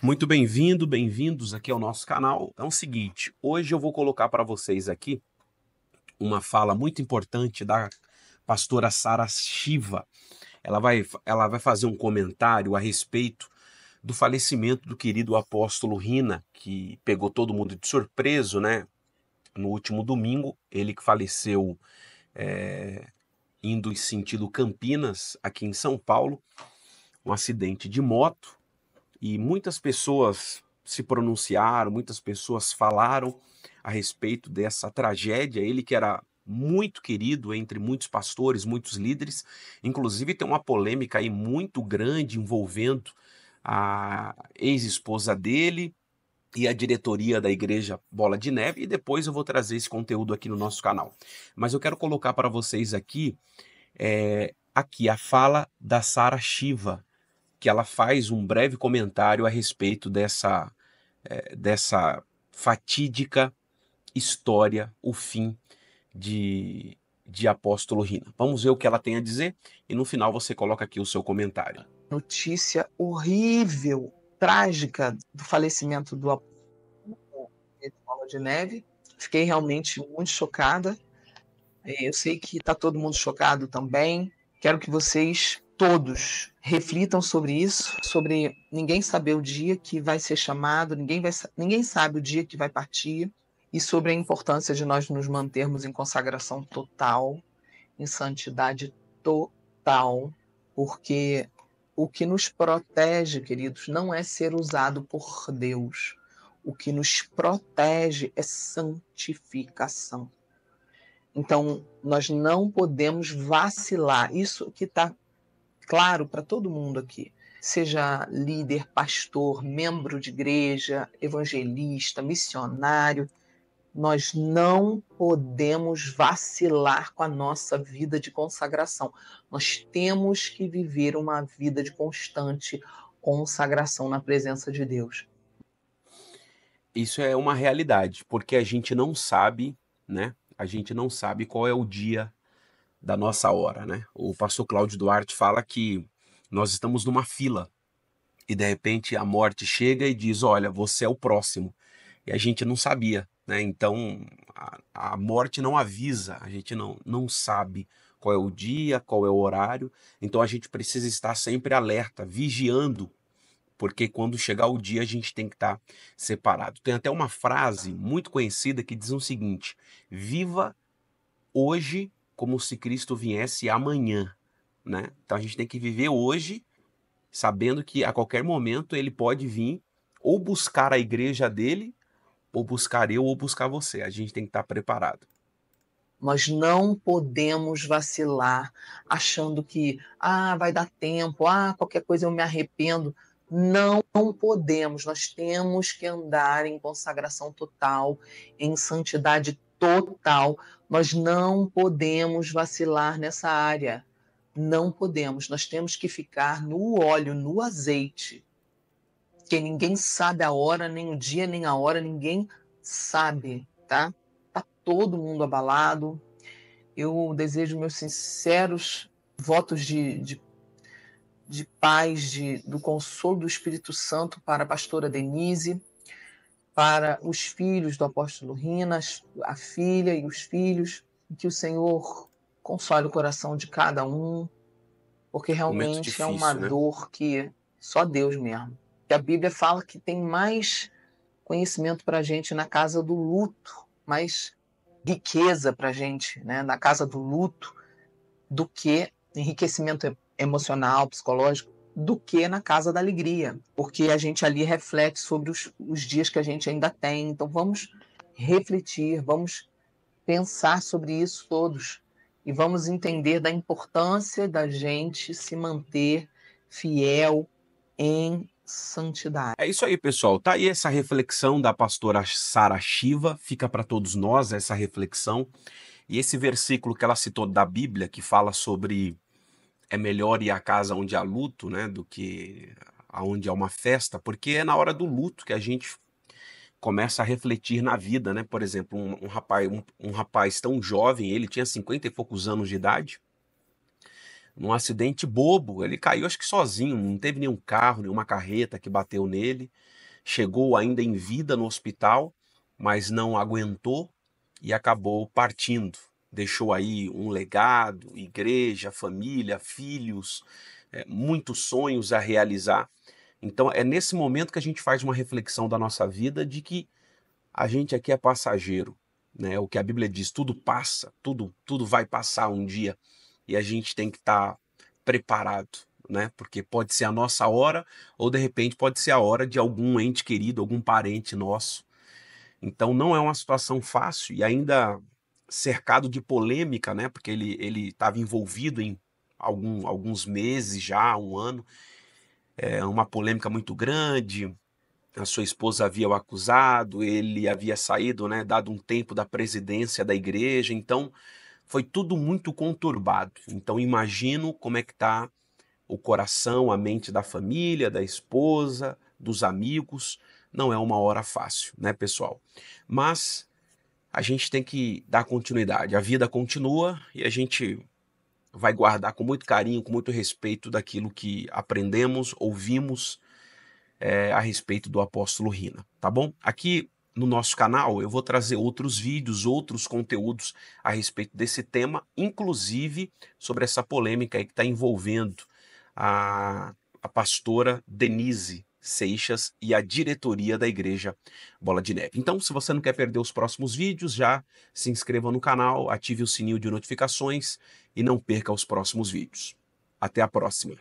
Muito bem-vindo, bem-vindos aqui ao nosso canal. é o seguinte, hoje eu vou colocar para vocês aqui uma fala muito importante da pastora Sara Shiva. Ela vai, ela vai fazer um comentário a respeito do falecimento do querido apóstolo Rina, que pegou todo mundo de surpreso, né? No último domingo, ele que faleceu é, indo em sentido Campinas, aqui em São Paulo, um acidente de moto e muitas pessoas se pronunciaram, muitas pessoas falaram a respeito dessa tragédia. Ele que era muito querido entre muitos pastores, muitos líderes, inclusive tem uma polêmica aí muito grande envolvendo a ex-esposa dele e a diretoria da igreja Bola de Neve, e depois eu vou trazer esse conteúdo aqui no nosso canal. Mas eu quero colocar para vocês aqui é, aqui a fala da Sara Shiva, que ela faz um breve comentário a respeito dessa, é, dessa fatídica história, o fim de, de Apóstolo Rina. Vamos ver o que ela tem a dizer e no final você coloca aqui o seu comentário. Notícia horrível, trágica do falecimento do Apóstolo Bola de Neve. Fiquei realmente muito chocada. É, eu sei que está todo mundo chocado também. Quero que vocês todos reflitam sobre isso, sobre ninguém saber o dia que vai ser chamado, ninguém, vai, ninguém sabe o dia que vai partir, e sobre a importância de nós nos mantermos em consagração total, em santidade total, porque o que nos protege, queridos, não é ser usado por Deus. O que nos protege é santificação. Então, nós não podemos vacilar. Isso que está claro para todo mundo aqui. Seja líder, pastor, membro de igreja, evangelista, missionário, nós não podemos vacilar com a nossa vida de consagração. Nós temos que viver uma vida de constante consagração na presença de Deus. Isso é uma realidade, porque a gente não sabe, né? A gente não sabe qual é o dia da nossa hora, né? O pastor Cláudio Duarte fala que nós estamos numa fila e de repente a morte chega e diz: Olha, você é o próximo. E a gente não sabia, né? Então a, a, morte não avisa, a gente não, não sabe qual é o dia, qual é o horário. Então a gente precisa estar sempre alerta, vigiando, porque quando chegar o dia a gente tem que estar separado. Tem até uma frase muito conhecida que diz o seguinte: Viva hoje como se Cristo viesse amanhã, né? Então a gente tem que viver hoje, sabendo que a qualquer momento ele pode vir ou buscar a igreja dele, ou buscar eu, ou buscar você. A gente tem que estar preparado. Nós não podemos vacilar achando que ah, vai dar tempo, ah, qualquer coisa eu me arrependo. Não, não podemos, nós temos que andar em consagração total, em santidade total. Nós não podemos vacilar nessa área. Não podemos. Nós temos que ficar no óleo, no azeite. que ninguém sabe a hora, nem o dia, nem a hora, ninguém sabe, tá? Tá todo mundo abalado. Eu desejo meus sinceros votos de, de, de paz, de, do consolo do Espírito Santo para a pastora Denise para os filhos do apóstolo Rinas, a filha e os filhos, que o Senhor console o coração de cada um, porque realmente difícil, é uma né? dor que só Deus mesmo. E a Bíblia fala que tem mais conhecimento para a gente na casa do luto, mais riqueza para a gente né, na casa do luto, do que enriquecimento emocional, psicológico do que na Casa da Alegria, porque a gente ali reflete sobre os, os dias que a gente ainda tem. Então vamos refletir, vamos pensar sobre isso todos e vamos entender da importância da gente se manter fiel em santidade. É isso aí, pessoal. Tá aí essa reflexão da pastora Sara Shiva, fica para todos nós essa reflexão. E esse versículo que ela citou da Bíblia, que fala sobre é melhor ir à casa onde há luto, né, do que aonde há uma festa, porque é na hora do luto que a gente começa a refletir na vida, né? Por exemplo, um, um rapaz, um, um, rapaz tão jovem, ele tinha cinquenta e poucos anos de idade, num acidente bobo, ele caiu acho que sozinho, não teve nenhum carro, nenhuma carreta que bateu nele, chegou ainda em vida no hospital, mas não aguentou e acabou partindo deixou aí um legado, igreja, família, filhos, é, muitos sonhos a realizar. Então é nesse momento que a gente faz uma reflexão da nossa vida de que a gente aqui é passageiro, né? O que a Bíblia diz, tudo passa, tudo tudo vai passar um dia e a gente tem que estar tá preparado, né? Porque pode ser a nossa hora ou de repente pode ser a hora de algum ente querido, algum parente nosso. Então não é uma situação fácil e ainda cercado de polêmica, né? Porque ele ele estava envolvido em algum, alguns meses já, um ano, é, uma polêmica muito grande. A sua esposa havia o acusado, ele havia saído, né? Dado um tempo da presidência da igreja, então foi tudo muito conturbado. Então imagino como é que está o coração, a mente da família, da esposa, dos amigos. Não é uma hora fácil, né, pessoal? Mas a gente tem que dar continuidade. A vida continua e a gente vai guardar com muito carinho, com muito respeito daquilo que aprendemos, ouvimos é, a respeito do apóstolo Rina, tá bom? Aqui no nosso canal eu vou trazer outros vídeos, outros conteúdos a respeito desse tema, inclusive sobre essa polêmica que está envolvendo a, a pastora Denise Seixas e a diretoria da Igreja Bola de Neve. Então, se você não quer perder os próximos vídeos, já se inscreva no canal, ative o sininho de notificações e não perca os próximos vídeos. Até a próxima!